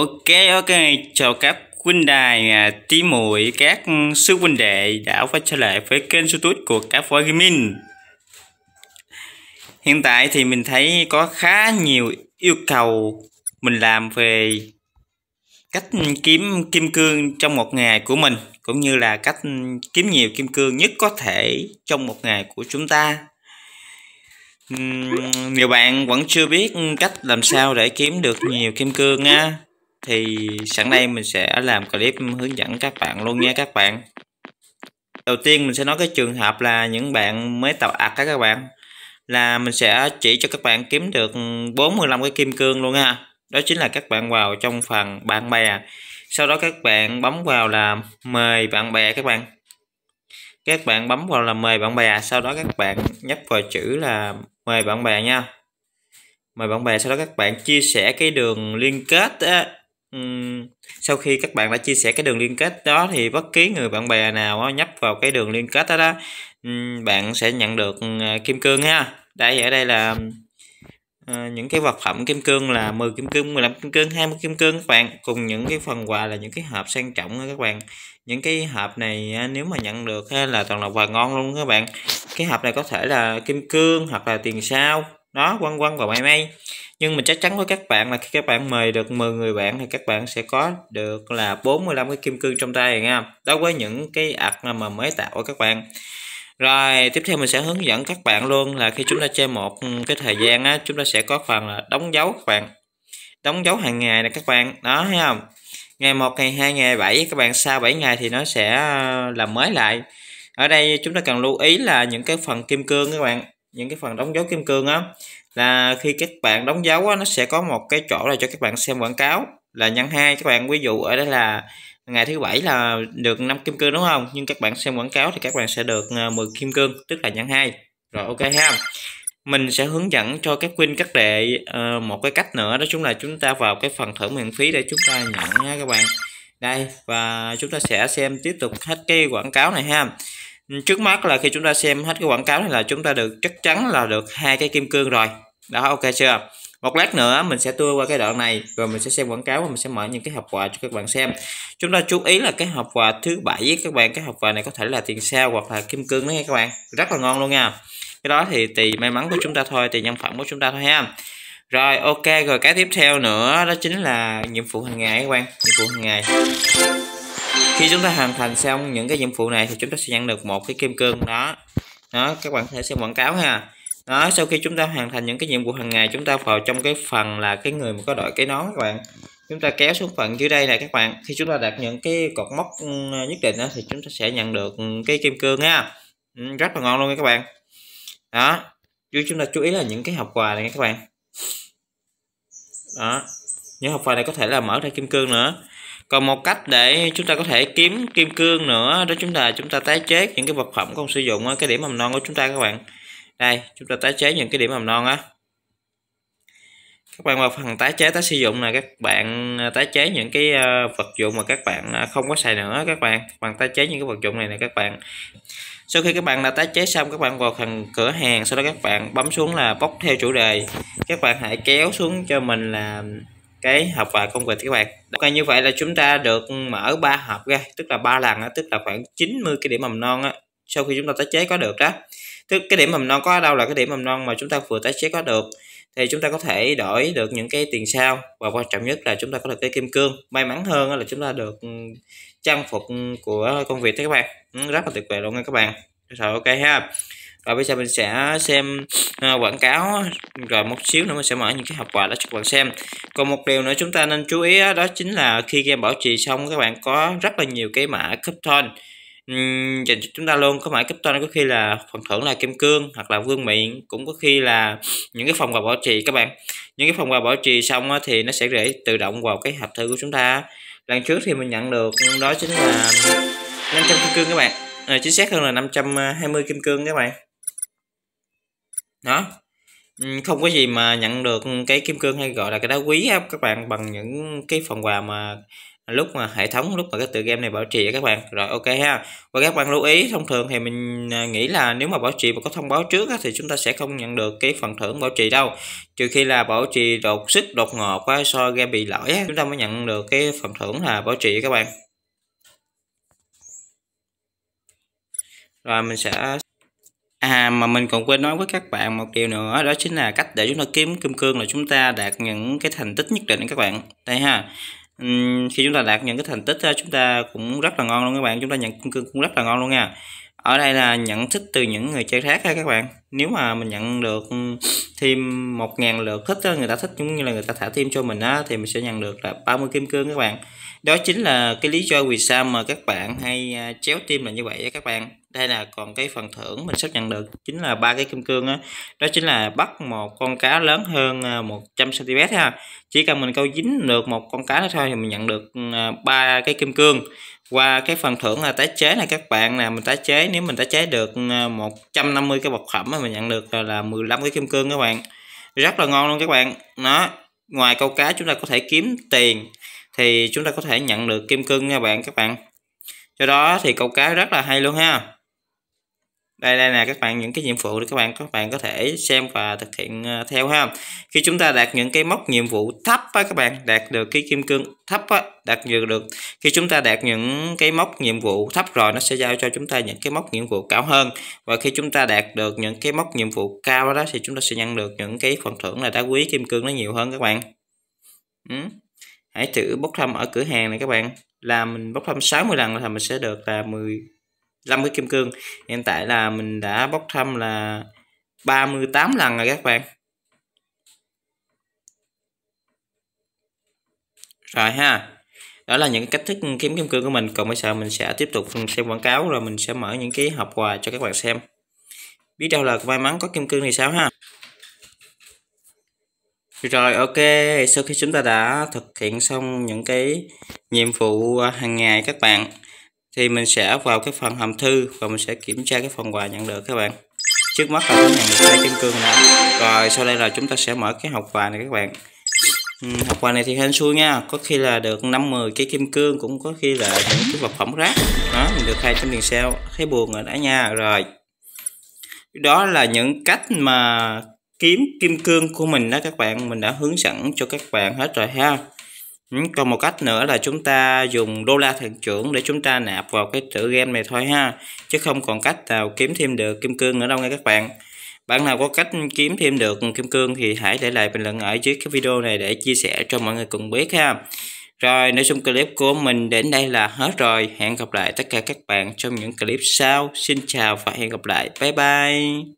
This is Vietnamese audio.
Ok ok, chào các huynh đài, à, tí muội các sư huynh đệ đã quay trở lại với kênh youtube của Cá Voi Gaming Hiện tại thì mình thấy có khá nhiều yêu cầu mình làm về cách kiếm kim cương trong một ngày của mình cũng như là cách kiếm nhiều kim cương nhất có thể trong một ngày của chúng ta nhiều bạn vẫn chưa biết cách làm sao để kiếm được nhiều kim cương nha thì sẵn nay mình sẽ làm clip hướng dẫn các bạn luôn nha các bạn đầu tiên mình sẽ nói cái trường hợp là những bạn mới tập ạc các bạn là mình sẽ chỉ cho các bạn kiếm được 45 cái kim cương luôn ha đó chính là các bạn vào trong phần bạn bè sau đó các bạn bấm vào là mời bạn bè các bạn các bạn bấm vào là mời bạn bè sau đó các bạn nhấp vào chữ là mời bạn bè nha mời bạn bè sau đó các bạn chia sẻ cái đường liên kết á, sau khi các bạn đã chia sẻ cái đường liên kết đó thì bất kỳ người bạn bè nào nhấp vào cái đường liên kết đó đó bạn sẽ nhận được ờ, kim cương ha đây ở đây là ờ, những cái vật phẩm kim cương là 10 kim cương 15 kim cương 20 kim cương các bạn cùng những cái phần quà là những cái hộp sang trọng các bạn những cái hộp này nếu mà nhận được là toàn là quà ngon luôn các bạn cái hộp này có thể là kim cương hoặc là tiền sao đó quăng quăng vào may may nhưng mình chắc chắn với các bạn là khi các bạn mời được 10 người bạn thì các bạn sẽ có được là 45 cái kim cương trong tay nha đối với những cái ạc mà mới tạo của các bạn rồi tiếp theo mình sẽ hướng dẫn các bạn luôn là khi chúng ta chơi một cái thời gian á chúng ta sẽ có phần là đóng dấu các bạn đóng dấu hàng ngày nè các bạn đó thấy không ngày 1 ngày 2 ngày 7 các bạn sau 7 ngày thì nó sẽ ờ, làm mới lại ở đây chúng ta cần lưu ý là những cái phần kim cương các bạn những cái phần đóng dấu kim cương á là khi các bạn đóng dấu nó sẽ có một cái chỗ là cho các bạn xem quảng cáo là nhân hai các bạn ví dụ ở đây là ngày thứ bảy là được 5 kim cương đúng không nhưng các bạn xem quảng cáo thì các bạn sẽ được 10 ờ, kim cương tức là nhân hai rồi ok ha mình sẽ hướng dẫn cho các win các đệ ờ, một cái cách nữa đó chúng là chúng ta vào cái phần thưởng miễn phí để chúng ta nhận nha các bạn đây và chúng ta sẽ xem tiếp tục hết cái quảng cáo này ha trước mắt là khi chúng ta xem hết cái quảng cáo này là chúng ta được chắc chắn là được hai cái kim cương rồi đó ok chưa một lát nữa mình sẽ tua qua cái đoạn này rồi mình sẽ xem quảng cáo và mình sẽ mở những cái hộp quà cho các bạn xem chúng ta chú ý là cái hộp quà thứ bảy các bạn cái hộp quà này có thể là tiền sao hoặc là kim cương đó nha các bạn rất là ngon luôn nha cái đó thì tùy may mắn của chúng ta thôi tùy nhân phẩm của chúng ta thôi ha rồi ok rồi cái tiếp theo nữa đó chính là nhiệm vụ hàng ngày các bạn nhiệm vụ hàng ngày khi chúng ta hoàn thành xong những cái nhiệm vụ này thì chúng ta sẽ nhận được một cái kim cương đó đó các bạn có thể xem quảng cáo ha đó sau khi chúng ta hoàn thành những cái nhiệm vụ hàng ngày chúng ta vào trong cái phần là cái người mà có đội cái nón các bạn chúng ta kéo xuống phần dưới đây này các bạn khi chúng ta đạt những cái cột mốc ừ, nhất định đó, thì chúng ta sẽ nhận được cái kim cương ha ừ, rất là ngon luôn nha các bạn đó chứ chúng ta chú ý là những cái học quà này các bạn đó những học quà này có thể là mở ra kim cương nữa còn một cách để chúng ta có thể kiếm kim cương nữa đó chúng ta chúng ta tái chế những cái vật phẩm không sử dụng cái điểm mầm non của chúng ta các bạn đây chúng ta tái chế những cái điểm mầm non á các bạn vào phần tái chế tái sử dụng là các bạn à, tái chế những cái à, vật dụng mà các bạn à, không có xài nữa các bạn bằng tái chế những cái vật dụng này nè các bạn sau khi các bạn đã tái chế xong các bạn vào phần cửa hàng sau đó các bạn bấm xuống là bóc theo chủ đề các bạn hãy kéo xuống cho mình là cái hộp và công việc các bạn ok như vậy là chúng ta được mở ba hộp ra tức là ba lần tức là khoảng 90 cái điểm mầm non á sau khi chúng ta tái chế có được đó tức cái điểm mầm non có ở đâu là cái điểm mầm non mà chúng ta vừa tái chế có được thì chúng ta có thể đổi được những cái tiền sao và quan trọng nhất là chúng ta có được cái kim cương may mắn hơn là chúng ta được ừ, trang phục của công việc các bạn ừ, rất là tuyệt vời luôn nha các bạn rồi ok ha rồi bây giờ mình sẽ xem uh, quảng cáo rồi một xíu nữa mình sẽ mở những cái hộp quà đó cho các bạn xem còn một điều nữa chúng ta nên chú ý đó, chính là khi game bảo trì xong các bạn có rất là nhiều cái mã Krypton uhm, dành cho chúng ta luôn có mã Krypton có khi là phần thưởng là kim cương hoặc là vương miện cũng có khi là những cái phòng quà bảo trì các bạn những cái phòng quà bảo trì xong thì nó sẽ để tự động vào cái hộp thư của chúng ta lần trước thì mình nhận được đó chính là 500 kim cương các bạn à, chính xác hơn là 520 kim cương các bạn đó ừ, không có gì mà nhận được cái kim cương hay gọi là cái đá quý á các bạn bằng những cái phần quà mà lúc mà hệ thống lúc mà cái tựa game này bảo trì các bạn rồi ok ha và các bạn lưu ý thông thường thì mình à, nghĩ là nếu mà bảo trì mà có thông báo trước á, thì chúng ta sẽ không nhận được cái phần thưởng bảo trì đâu trừ khi là bảo trì đột sức đột ngột quá so game bị lỗi á, chúng ta mới nhận được cái phần thưởng là bảo trì các bạn rồi mình sẽ à mà mình còn quên nói với các bạn một điều nữa đó chính là cách để chúng ta kiếm kim cương là chúng ta đạt những cái thành tích nhất định các bạn đây ha khi chúng ta đạt những cái thành tích chúng ta cũng rất là ngon luôn các bạn chúng ta nhận kim cương cũng rất là ngon luôn nha ở đây là nhận thích từ những người chơi khác ha các bạn nếu mà mình nhận được thêm một ngàn lượt thích người ta thích cũng như là người ta thả thêm cho mình á thì mình sẽ nhận được là 30 kim cương các bạn đó chính là cái lý do vì sao mà các bạn hay à, chéo tim là như vậy các bạn đây là còn cái phần thưởng mình sắp nhận được chính là ba cái kim cương đó. đó chính là bắt một con cá lớn hơn 100 à, cm ha chỉ cần mình câu dính được một con cá đó thôi thì mình nhận được ừ, à, ba cái kim cương qua cái phần thưởng là tái chế này các bạn là mình tái chế nếu mình tái chế được 150 ừ, cái bọc phẩm mà mình nhận được là 15 cái kim cương các bạn rất là ngon luôn các bạn nó ngoài câu cá chúng ta có thể kiếm tiền thì chúng ta có thể nhận được kim cương nha bạn các bạn do đó thì câu cá rất là hay luôn ha đây đây nè các bạn những cái nhiệm vụ để các bạn các bạn có thể xem và thực hiện ờ, theo ha khi chúng ta đạt những cái mốc nhiệm vụ thấp á các bạn đạt được cái kim cương thấp á đạt được được khi chúng ta đạt những cái mốc nhiệm vụ thấp rồi nó sẽ giao cho chúng ta những cái mốc nhiệm vụ cao hơn và khi chúng ta đạt được những cái mốc nhiệm vụ cao đó thì chúng ta sẽ nhận được những cái phần thưởng là đá quý kim cương nó nhiều hơn các bạn ừ hãy thử bốc thăm ở cửa hàng này các bạn là mình bốc thăm 60 lần là mình sẽ được là 15 50 kim cương hiện tại là mình đã bốc thăm là 38 lần rồi các bạn rồi ha đó là những cách thức kiếm kim cương của mình còn bây giờ mình sẽ tiếp tục xem quảng cáo rồi mình sẽ mở những cái hộp quà cho các bạn xem biết đâu là may mắn có kim cương thì sao ha rồi ok, sau khi chúng ta đã thực hiện xong những cái nhiệm vụ à, hàng ngày các bạn thì mình sẽ vào cái phần hòm thư và mình sẽ kiểm tra cái phần quà nhận được các bạn. Trước mắt là cái hàng được hai kim cương đã. Rồi sau đây là chúng ta sẽ mở cái học quà này các bạn. Ừ, học quà này thì hên xui nha, có khi là được 50 cái kim cương cũng có khi là những cái vật phẩm rác. Đó, mình được hai trăm tiền sao. thấy buồn rồi đã nha. Rồi. Đó là những cách mà kiếm kim cương của mình đó các bạn mình đã hướng dẫn cho các bạn hết rồi ha ừ, còn một cách nữa là chúng ta dùng đô la thuyền trưởng để chúng ta nạp vào cái tựa game này thôi ha chứ không còn cách nào kiếm thêm được kim cương nữa đâu nha các bạn bạn nào có cách kiếm thêm được kim cương thì hãy để lại bình luận ở dưới cái video này để chia sẻ cho mọi người cùng biết ha rồi nội dung clip của mình đến đây là hết rồi hẹn gặp lại tất cả các bạn trong những clip sau xin chào và hẹn gặp lại bye bye